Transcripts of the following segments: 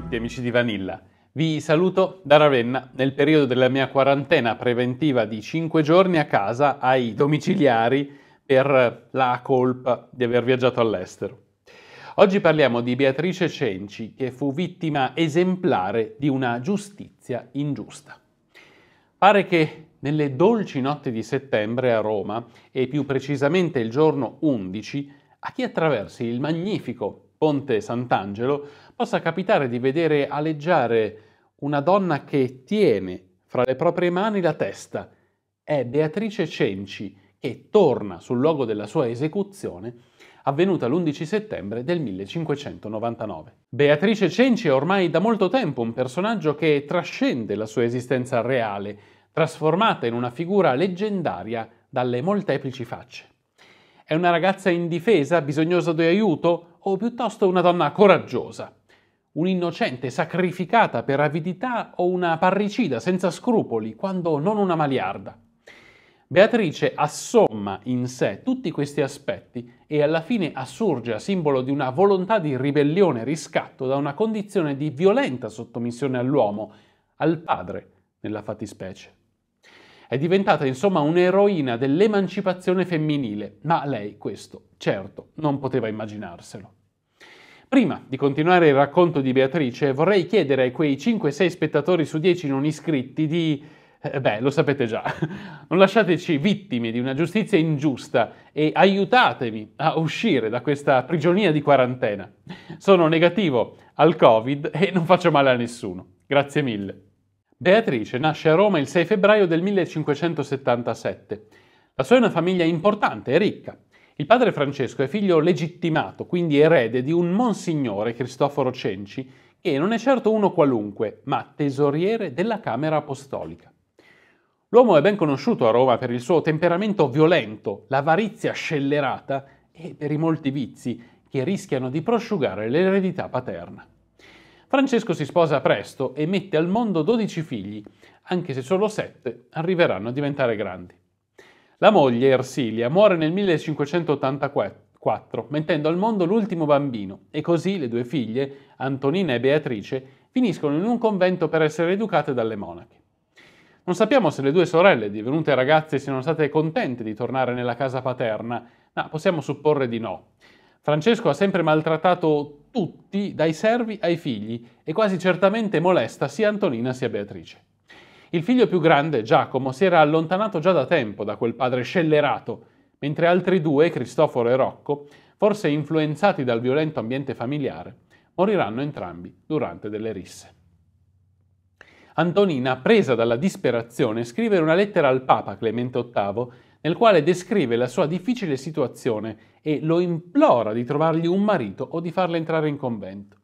tutti amici di Vanilla. Vi saluto da Ravenna nel periodo della mia quarantena preventiva di 5 giorni a casa ai domiciliari per la colpa di aver viaggiato all'estero. Oggi parliamo di Beatrice Cenci che fu vittima esemplare di una giustizia ingiusta. Pare che nelle dolci notti di settembre a Roma, e più precisamente il giorno 11, a chi attraversi il magnifico Ponte Sant'Angelo possa capitare di vedere aleggiare una donna che tiene fra le proprie mani la testa. È Beatrice Cenci che torna sul luogo della sua esecuzione avvenuta l'11 settembre del 1599. Beatrice Cenci è ormai da molto tempo un personaggio che trascende la sua esistenza reale, trasformata in una figura leggendaria dalle molteplici facce. È una ragazza indifesa, bisognosa di aiuto o piuttosto una donna coraggiosa, un'innocente sacrificata per avidità o una parricida senza scrupoli, quando non una maliarda. Beatrice assomma in sé tutti questi aspetti e alla fine assurge a simbolo di una volontà di ribellione e riscatto da una condizione di violenta sottomissione all'uomo, al padre nella fattispecie. È diventata insomma un'eroina dell'emancipazione femminile, ma lei questo certo non poteva immaginarselo. Prima di continuare il racconto di Beatrice, vorrei chiedere a quei 5-6 spettatori su 10 non iscritti di eh, beh, lo sapete già, non lasciateci vittime di una giustizia ingiusta e aiutatemi a uscire da questa prigionia di quarantena. Sono negativo al Covid e non faccio male a nessuno. Grazie mille. Beatrice nasce a Roma il 6 febbraio del 1577. La sua è una famiglia importante e ricca. Il padre Francesco è figlio legittimato, quindi erede di un monsignore Cristoforo Cenci, e non è certo uno qualunque, ma tesoriere della Camera Apostolica. L'uomo è ben conosciuto a Roma per il suo temperamento violento, l'avarizia scellerata e per i molti vizi che rischiano di prosciugare l'eredità paterna. Francesco si sposa presto e mette al mondo 12 figli, anche se solo 7 arriveranno a diventare grandi. La moglie, Ersilia, muore nel 1584, mettendo al mondo l'ultimo bambino, e così le due figlie, Antonina e Beatrice, finiscono in un convento per essere educate dalle monache. Non sappiamo se le due sorelle, divenute ragazze, siano state contente di tornare nella casa paterna, ma possiamo supporre di no. Francesco ha sempre maltrattato tutti, dai servi ai figli, e quasi certamente molesta sia Antonina sia Beatrice. Il figlio più grande, Giacomo, si era allontanato già da tempo da quel padre scellerato, mentre altri due, Cristoforo e Rocco, forse influenzati dal violento ambiente familiare, moriranno entrambi durante delle risse. Antonina, presa dalla disperazione, scrive una lettera al Papa Clemente VIII nel quale descrive la sua difficile situazione e lo implora di trovargli un marito o di farla entrare in convento.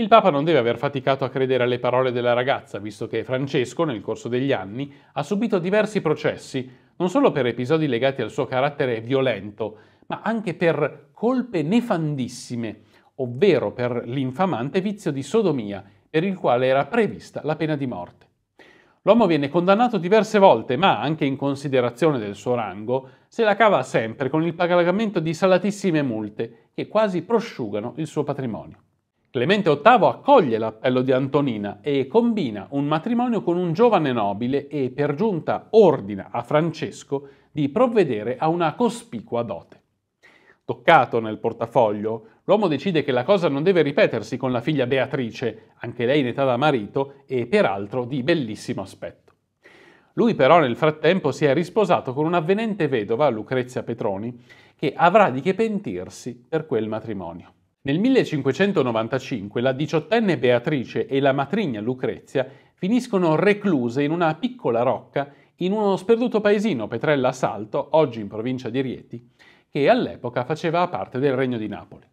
Il Papa non deve aver faticato a credere alle parole della ragazza, visto che Francesco, nel corso degli anni, ha subito diversi processi, non solo per episodi legati al suo carattere violento, ma anche per colpe nefandissime, ovvero per l'infamante vizio di sodomia, per il quale era prevista la pena di morte. L'uomo viene condannato diverse volte, ma anche in considerazione del suo rango, se la cava sempre con il pagamento di salatissime multe che quasi prosciugano il suo patrimonio. Clemente VIII accoglie l'appello di Antonina e combina un matrimonio con un giovane nobile e per giunta ordina a Francesco di provvedere a una cospicua dote. Toccato nel portafoglio, l'uomo decide che la cosa non deve ripetersi con la figlia Beatrice, anche lei in età da marito e peraltro di bellissimo aspetto. Lui però nel frattempo si è risposato con un'avvenente vedova, Lucrezia Petroni, che avrà di che pentirsi per quel matrimonio. Nel 1595 la diciottenne Beatrice e la matrigna Lucrezia finiscono recluse in una piccola rocca in uno sperduto paesino Petrella Salto, oggi in provincia di Rieti, che all'epoca faceva parte del Regno di Napoli.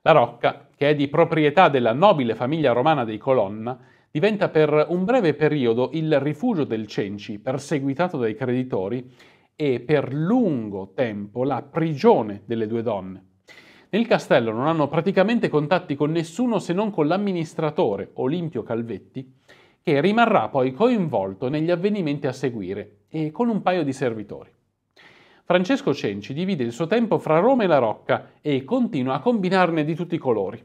La rocca, che è di proprietà della nobile famiglia romana dei Colonna, diventa per un breve periodo il rifugio del Cenci, perseguitato dai creditori, e per lungo tempo la prigione delle due donne. Nel castello non hanno praticamente contatti con nessuno se non con l'amministratore Olimpio Calvetti, che rimarrà poi coinvolto negli avvenimenti a seguire e con un paio di servitori. Francesco Cenci divide il suo tempo fra Roma e la Rocca e continua a combinarne di tutti i colori.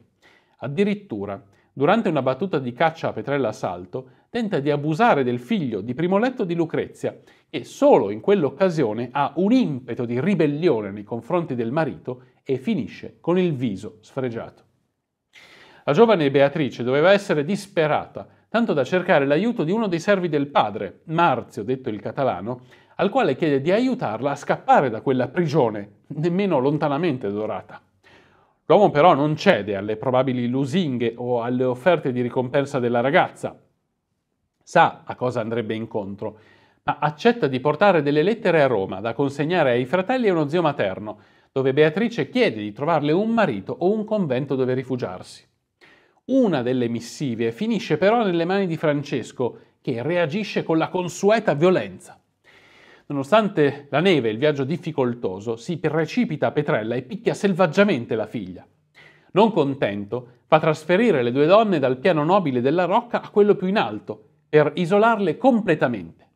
Addirittura, durante una battuta di caccia a Petrella Salto, tenta di abusare del figlio di primo letto di Lucrezia e solo in quell'occasione ha un impeto di ribellione nei confronti del marito e finisce con il viso sfregiato. La giovane Beatrice doveva essere disperata, tanto da cercare l'aiuto di uno dei servi del padre, Marzio, detto il catalano, al quale chiede di aiutarla a scappare da quella prigione, nemmeno lontanamente dorata. L'uomo però non cede alle probabili lusinghe o alle offerte di ricompensa della ragazza. Sa a cosa andrebbe incontro, ma accetta di portare delle lettere a Roma da consegnare ai fratelli e uno zio materno, dove Beatrice chiede di trovarle un marito o un convento dove rifugiarsi. Una delle missive finisce però nelle mani di Francesco, che reagisce con la consueta violenza. Nonostante la neve e il viaggio difficoltoso, si precipita a Petrella e picchia selvaggiamente la figlia. Non contento, fa trasferire le due donne dal piano nobile della rocca a quello più in alto, per isolarle completamente.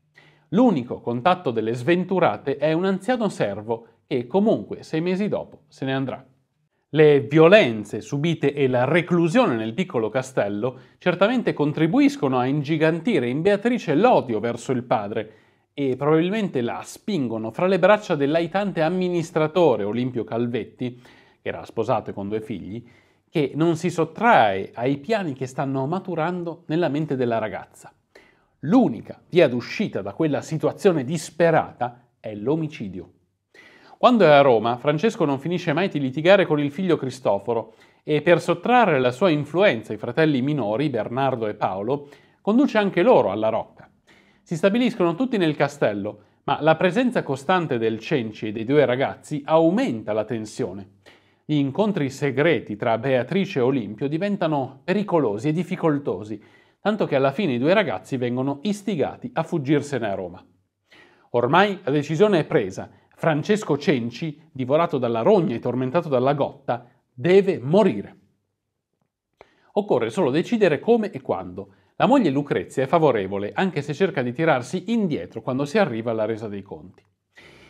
L'unico contatto delle sventurate è un anziano servo e comunque sei mesi dopo se ne andrà. Le violenze subite e la reclusione nel piccolo castello certamente contribuiscono a ingigantire in Beatrice l'odio verso il padre e probabilmente la spingono fra le braccia dell'aitante amministratore Olimpio Calvetti, che era sposato e con due figli, che non si sottrae ai piani che stanno maturando nella mente della ragazza. L'unica via d'uscita da quella situazione disperata è l'omicidio. Quando è a Roma, Francesco non finisce mai di litigare con il figlio Cristoforo e per sottrarre la sua influenza ai fratelli minori, Bernardo e Paolo, conduce anche loro alla Rocca. Si stabiliscono tutti nel castello, ma la presenza costante del Cenci e dei due ragazzi aumenta la tensione. Gli incontri segreti tra Beatrice e Olimpio diventano pericolosi e difficoltosi, tanto che alla fine i due ragazzi vengono istigati a fuggirsene a Roma. Ormai la decisione è presa Francesco Cenci, divorato dalla rogna e tormentato dalla gotta, deve morire. Occorre solo decidere come e quando. La moglie Lucrezia è favorevole, anche se cerca di tirarsi indietro quando si arriva alla resa dei conti.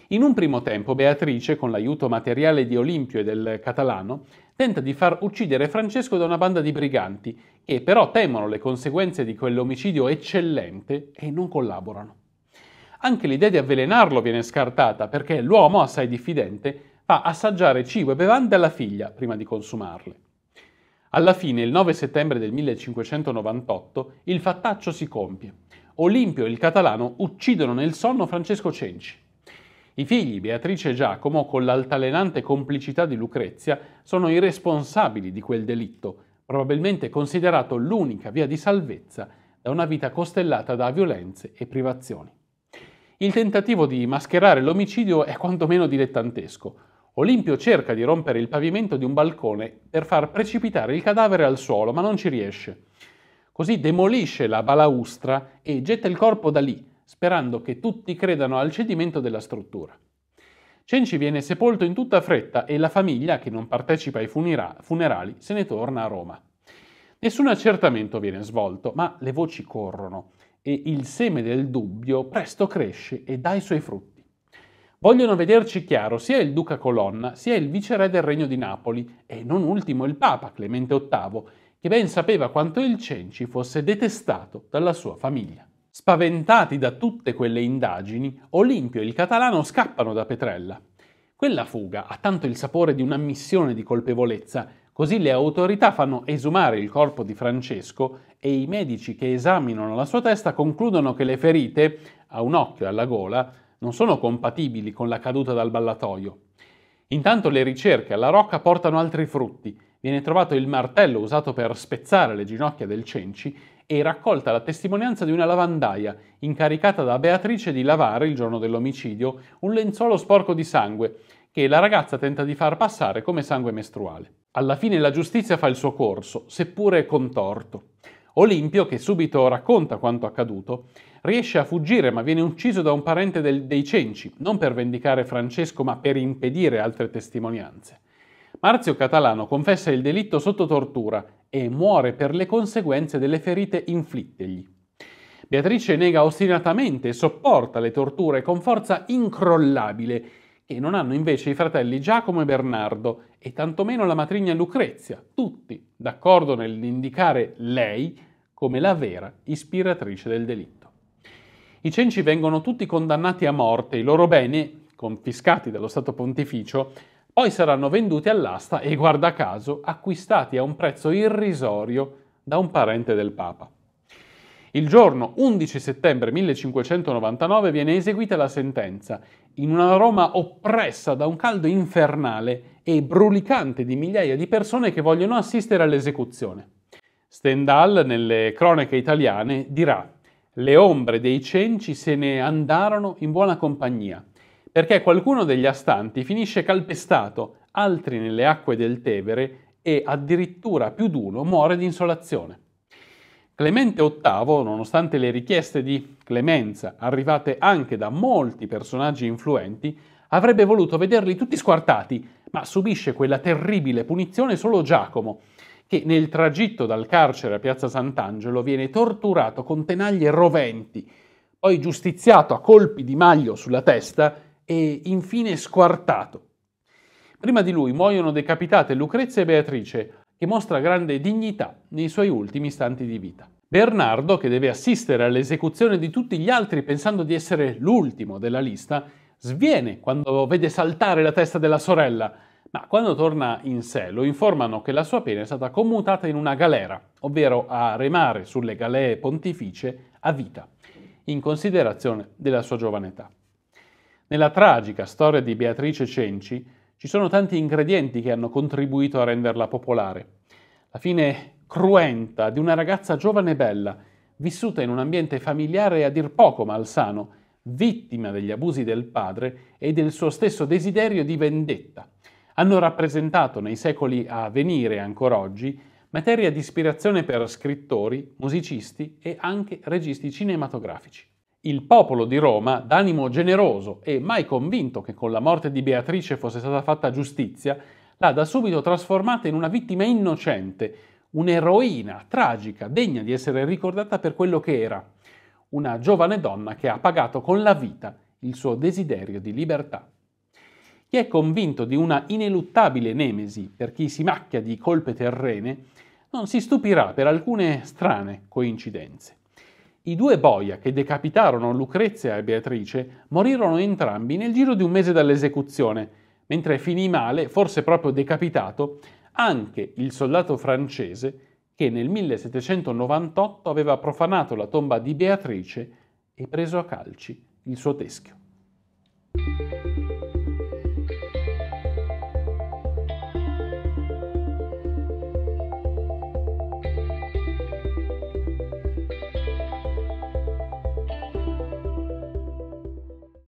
In un primo tempo Beatrice, con l'aiuto materiale di Olimpio e del catalano, tenta di far uccidere Francesco da una banda di briganti, che però temono le conseguenze di quell'omicidio eccellente e non collaborano anche l'idea di avvelenarlo viene scartata perché l'uomo, assai diffidente, fa assaggiare cibo e bevande alla figlia prima di consumarle. Alla fine, il 9 settembre del 1598, il fattaccio si compie. Olimpio e il catalano uccidono nel sonno Francesco Cenci. I figli, Beatrice e Giacomo, con l'altalenante complicità di Lucrezia, sono i responsabili di quel delitto, probabilmente considerato l'unica via di salvezza da una vita costellata da violenze e privazioni il tentativo di mascherare l'omicidio è quantomeno dilettantesco. Olimpio cerca di rompere il pavimento di un balcone per far precipitare il cadavere al suolo, ma non ci riesce. Così demolisce la balaustra e getta il corpo da lì, sperando che tutti credano al cedimento della struttura. Cenci viene sepolto in tutta fretta e la famiglia, che non partecipa ai funerali, se ne torna a Roma. Nessun accertamento viene svolto, ma le voci corrono e il seme del dubbio presto cresce e dà i suoi frutti. Vogliono vederci chiaro sia il duca Colonna, sia il viceré del regno di Napoli e non ultimo il papa Clemente VIII, che ben sapeva quanto il Cenci fosse detestato dalla sua famiglia. Spaventati da tutte quelle indagini, Olimpio e il catalano scappano da Petrella. Quella fuga ha tanto il sapore di una missione di colpevolezza Così le autorità fanno esumare il corpo di Francesco e i medici che esaminano la sua testa concludono che le ferite, a un occhio e alla gola, non sono compatibili con la caduta dal ballatoio. Intanto le ricerche alla rocca portano altri frutti. Viene trovato il martello usato per spezzare le ginocchia del Cenci e raccolta la testimonianza di una lavandaia incaricata da Beatrice di lavare il giorno dell'omicidio un lenzuolo sporco di sangue che la ragazza tenta di far passare come sangue mestruale. Alla fine la giustizia fa il suo corso, seppure contorto. Olimpio, che subito racconta quanto accaduto, riesce a fuggire ma viene ucciso da un parente del, dei Cenci, non per vendicare Francesco ma per impedire altre testimonianze. Marzio Catalano confessa il delitto sotto tortura e muore per le conseguenze delle ferite inflittegli. Beatrice nega ostinatamente e sopporta le torture con forza incrollabile che non hanno invece i fratelli Giacomo e Bernardo e tantomeno la matrigna Lucrezia, tutti d'accordo nell'indicare lei come la vera ispiratrice del delitto. I cenci vengono tutti condannati a morte, i loro beni, confiscati dallo Stato Pontificio, poi saranno venduti all'asta e, guarda caso, acquistati a un prezzo irrisorio da un parente del Papa. Il giorno 11 settembre 1599 viene eseguita la sentenza, in una Roma oppressa da un caldo infernale e brulicante di migliaia di persone che vogliono assistere all'esecuzione. Stendhal, nelle cronache italiane, dirà «Le ombre dei cenci se ne andarono in buona compagnia, perché qualcuno degli astanti finisce calpestato, altri nelle acque del Tevere e addirittura più d'uno muore di insolazione». Clemente VIII, nonostante le richieste di clemenza arrivate anche da molti personaggi influenti, avrebbe voluto vederli tutti squartati, ma subisce quella terribile punizione solo Giacomo, che nel tragitto dal carcere a Piazza Sant'Angelo viene torturato con tenaglie roventi, poi giustiziato a colpi di maglio sulla testa e infine squartato. Prima di lui muoiono decapitate Lucrezia e Beatrice, che mostra grande dignità nei suoi ultimi istanti di vita. Bernardo, che deve assistere all'esecuzione di tutti gli altri pensando di essere l'ultimo della lista, sviene quando vede saltare la testa della sorella, ma quando torna in sé lo informano che la sua pena è stata commutata in una galera, ovvero a remare sulle galee pontificie a vita, in considerazione della sua giovane età. Nella tragica storia di Beatrice Cenci, ci sono tanti ingredienti che hanno contribuito a renderla popolare. La fine cruenta di una ragazza giovane e bella, vissuta in un ambiente familiare a dir poco malsano, vittima degli abusi del padre e del suo stesso desiderio di vendetta, hanno rappresentato nei secoli a venire ancora oggi materia di ispirazione per scrittori, musicisti e anche registi cinematografici. Il popolo di Roma, d'animo generoso e mai convinto che con la morte di Beatrice fosse stata fatta giustizia, l'ha da subito trasformata in una vittima innocente, un'eroina tragica, degna di essere ricordata per quello che era, una giovane donna che ha pagato con la vita il suo desiderio di libertà. Chi è convinto di una ineluttabile nemesi per chi si macchia di colpe terrene non si stupirà per alcune strane coincidenze. I due boia che decapitarono Lucrezia e Beatrice morirono entrambi nel giro di un mese dall'esecuzione, mentre finì male, forse proprio decapitato, anche il soldato francese che nel 1798 aveva profanato la tomba di Beatrice e preso a calci il suo teschio.